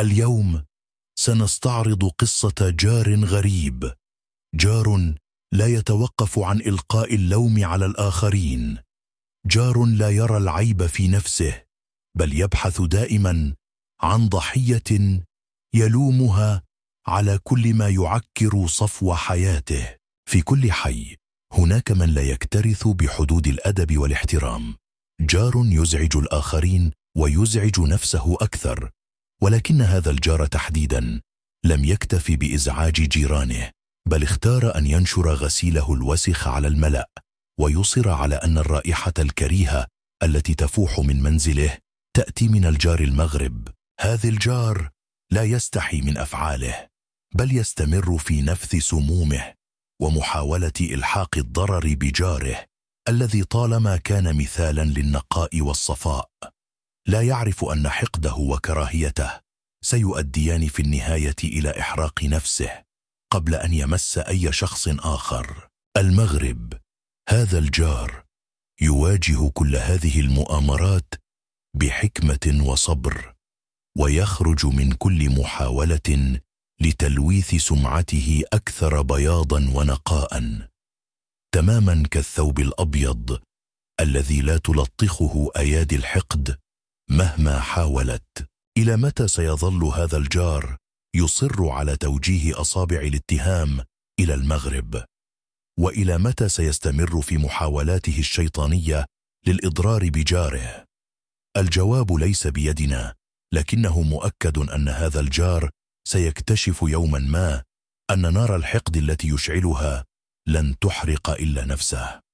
اليوم سنستعرض قصة جار غريب جار لا يتوقف عن إلقاء اللوم على الآخرين جار لا يرى العيب في نفسه بل يبحث دائما عن ضحية يلومها على كل ما يعكر صفو حياته في كل حي هناك من لا يكترث بحدود الأدب والاحترام جار يزعج الآخرين ويزعج نفسه أكثر ولكن هذا الجار تحديدا لم يكتف بإزعاج جيرانه بل اختار أن ينشر غسيله الوسخ على الملأ ويصر على أن الرائحة الكريهة التي تفوح من منزله تأتي من الجار المغرب هذا الجار لا يستحي من أفعاله بل يستمر في نفث سمومه ومحاولة إلحاق الضرر بجاره الذي طالما كان مثالا للنقاء والصفاء لا يعرف أن حقده وكراهيته سيؤديان في النهاية إلى إحراق نفسه قبل أن يمس أي شخص آخر المغرب هذا الجار يواجه كل هذه المؤامرات بحكمة وصبر ويخرج من كل محاولة لتلويث سمعته أكثر بياضا ونقاء تماما كالثوب الأبيض الذي لا تلطخه أيادي الحقد مهما حاولت إلى متى سيظل هذا الجار يصر على توجيه أصابع الاتهام إلى المغرب؟ وإلى متى سيستمر في محاولاته الشيطانية للإضرار بجاره؟ الجواب ليس بيدنا لكنه مؤكد أن هذا الجار سيكتشف يوما ما أن نار الحقد التي يشعلها لن تحرق إلا نفسه